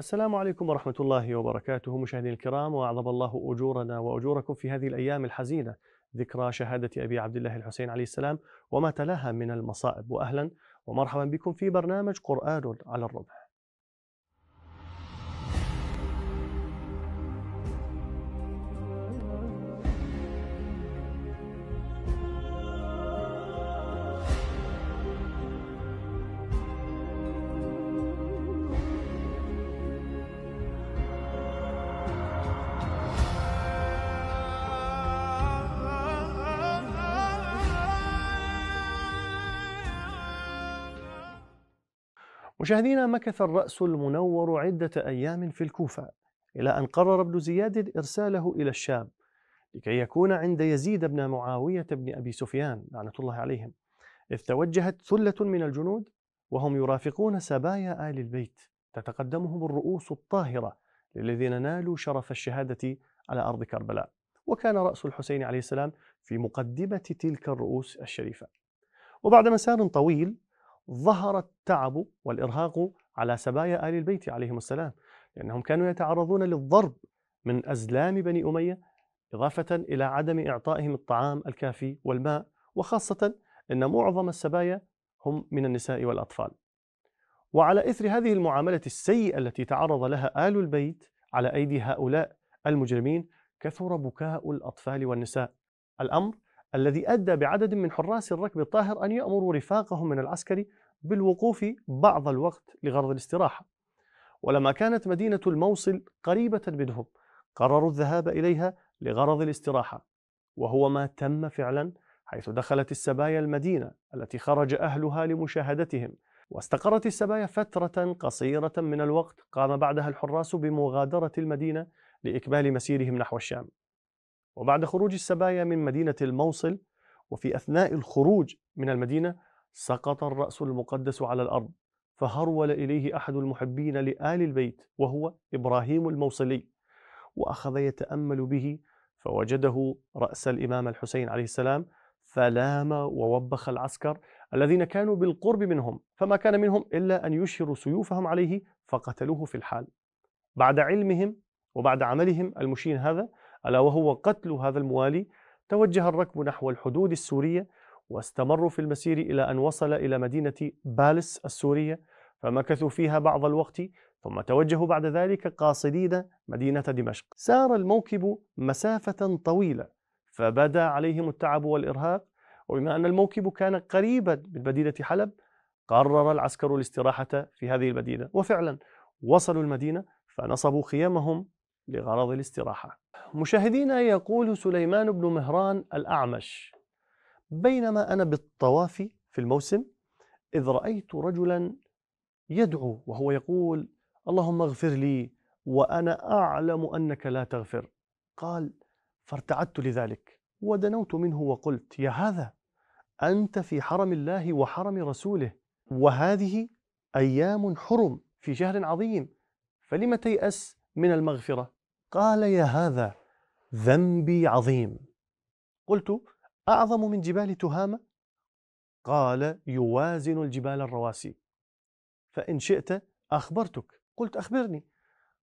السلام عليكم ورحمة الله وبركاته مشاهدينا الكرام وأعظم الله أجورنا وأجوركم في هذه الأيام الحزينة ذكرى شهادة أبي عبد الله الحسين عليه السلام وما تلاها من المصائب وأهلا ومرحبا بكم في برنامج قرآن على الرمح مشاهدينا مكث الرأس المنور عدة أيام في الكوفة إلى أن قرر ابن زياد إرساله إلى الشام لكي يكون عند يزيد بن معاوية بن أبي سفيان لعنة الله عليهم إذ توجهت ثلة من الجنود وهم يرافقون سبايا آل البيت تتقدمهم الرؤوس الطاهرة للذين نالوا شرف الشهادة على أرض كربلاء وكان رأس الحسين عليه السلام في مقدمة تلك الرؤوس الشريفة وبعد مسار طويل ظهر التعب والإرهاق على سبايا آل البيت عليهم السلام لأنهم كانوا يتعرضون للضرب من أزلام بني أمية إضافة إلى عدم إعطائهم الطعام الكافي والماء وخاصة أن معظم السبايا هم من النساء والأطفال وعلى إثر هذه المعاملة السيئة التي تعرض لها آل البيت على أيدي هؤلاء المجرمين كثر بكاء الأطفال والنساء الأمر الذي أدى بعدد من حراس الركب الطاهر أن يأمروا رفاقهم من العسكر بالوقوف بعض الوقت لغرض الاستراحة ولما كانت مدينة الموصل قريبة منهم قرروا الذهاب إليها لغرض الاستراحة وهو ما تم فعلا حيث دخلت السبايا المدينة التي خرج أهلها لمشاهدتهم واستقرت السبايا فترة قصيرة من الوقت قام بعدها الحراس بمغادرة المدينة لإكمال مسيرهم نحو الشام وبعد خروج السبايا من مدينة الموصل وفي أثناء الخروج من المدينة سقط الرأس المقدس على الأرض فهرول إليه أحد المحبين لآل البيت وهو إبراهيم الموصلي وأخذ يتأمل به فوجده رأس الإمام الحسين عليه السلام فلام ووبخ العسكر الذين كانوا بالقرب منهم فما كان منهم إلا أن يشهروا سيوفهم عليه فقتلوه في الحال بعد علمهم وبعد عملهم المشين هذا ألا وهو قتل هذا الموالي توجه الركب نحو الحدود السورية واستمروا في المسير إلى أن وصل إلى مدينة بالس السورية فمكثوا فيها بعض الوقت ثم توجهوا بعد ذلك قاصدين مدينة دمشق سار الموكب مسافة طويلة فبدا عليهم التعب والإرهاق وبما أن الموكب كان قريبا من مدينة حلب قرر العسكر الاستراحة في هذه المدينة وفعلا وصلوا المدينة فنصبوا خيامهم لغرض الاستراحة مشاهدينا يقول سليمان بن مهران الأعمش بينما أنا بالطواف في الموسم إذ رأيت رجلا يدعو وهو يقول اللهم اغفر لي وأنا أعلم أنك لا تغفر قال فارتعدت لذلك ودنوت منه وقلت يا هذا أنت في حرم الله وحرم رسوله وهذه أيام حرم في شهر عظيم فلم تيأس من المغفرة؟ قال يا هذا ذنبي عظيم قلت أعظم من جبال تهامة؟ قال يوازن الجبال الرواسي فإن شئت أخبرتك قلت أخبرني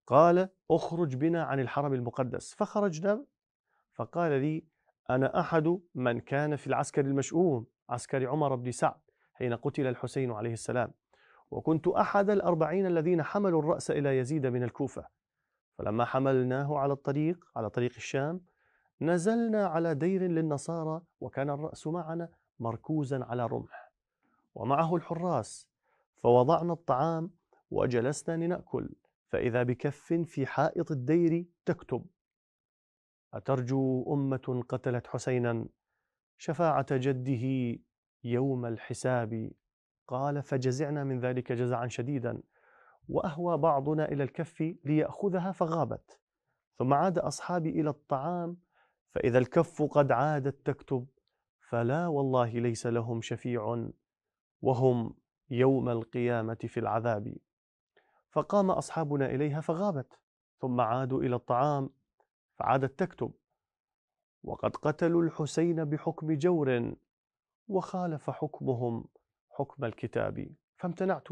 قال اخرج بنا عن الحرم المقدس فخرجنا فقال لي أنا أحد من كان في العسكر المشؤوم عسكر عمر بن سعد حين قتل الحسين عليه السلام وكنت أحد الأربعين الذين حملوا الرأس إلى يزيد من الكوفة فلما حملناه على الطريق على طريق الشام نزلنا على دير للنصارى وكان الرأس معنا مركوزا على رمح ومعه الحراس فوضعنا الطعام وجلسنا لنأكل فإذا بكف في حائط الدير تكتب أترجو أمة قتلت حسينا شفاعة جده يوم الحساب قال فجزعنا من ذلك جزعا شديدا وأهوى بعضنا إلى الكف ليأخذها فغابت ثم عاد أصحابي إلى الطعام فإذا الكف قد عادت تكتب فلا والله ليس لهم شفيع وهم يوم القيامة في العذاب فقام أصحابنا إليها فغابت ثم عادوا إلى الطعام فعادت تكتب وقد قتلوا الحسين بحكم جور وخالف حكمهم حكم الكتاب فامتنعت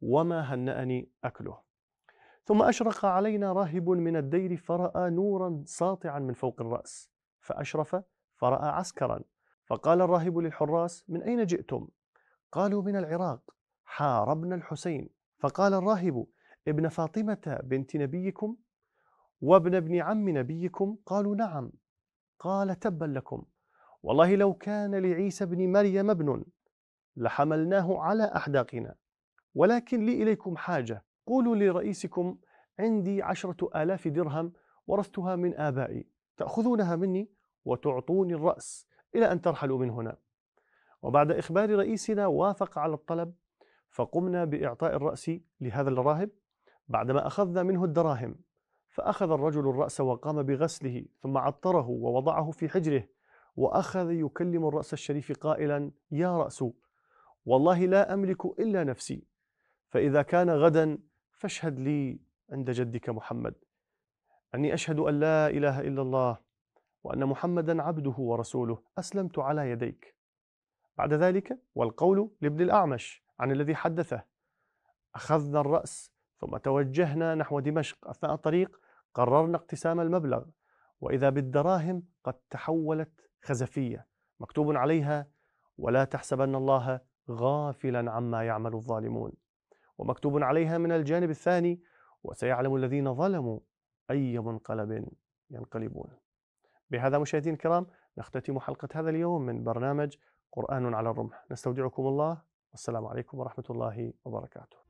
وما هنأني أكله ثم أشرق علينا راهب من الدير فرأى نورا ساطعا من فوق الرأس فأشرف فرأى عسكرا فقال الراهب للحراس من أين جئتم؟ قالوا من العراق حاربنا الحسين فقال الراهب ابن فاطمة بنت نبيكم وابن ابن عم نبيكم قالوا نعم قال تبا لكم والله لو كان لعيسى بن مريم ابن لحملناه على أحداقنا ولكن لي إليكم حاجة قولوا لرئيسكم عندي عشرة آلاف درهم ورثتها من آبائي تأخذونها مني وتعطوني الرأس إلى أن ترحلوا من هنا وبعد إخبار رئيسنا وافق على الطلب فقمنا بإعطاء الرأس لهذا الراهب بعدما أخذنا منه الدراهم فأخذ الرجل الرأس وقام بغسله ثم عطره ووضعه في حجره وأخذ يكلم الرأس الشريف قائلا يا رأس والله لا أملك إلا نفسي فإذا كان غدا فاشهد لي عند جدك محمد أني أشهد أن لا إله إلا الله وأن محمدا عبده ورسوله أسلمت على يديك بعد ذلك والقول لابن الأعمش عن الذي حدثه أخذنا الرأس ثم توجهنا نحو دمشق أثناء الطريق قررنا اقتسام المبلغ وإذا بالدراهم قد تحولت خزفية مكتوب عليها ولا تحسبن الله غافلا عما يعمل الظالمون ومكتوب عليها من الجانب الثاني وسيعلم الذين ظلموا أي منقلب ينقلبون بهذا مشاهدين الكرام نختتم حلقة هذا اليوم من برنامج قرآن على الرمح نستودعكم الله والسلام عليكم ورحمة الله وبركاته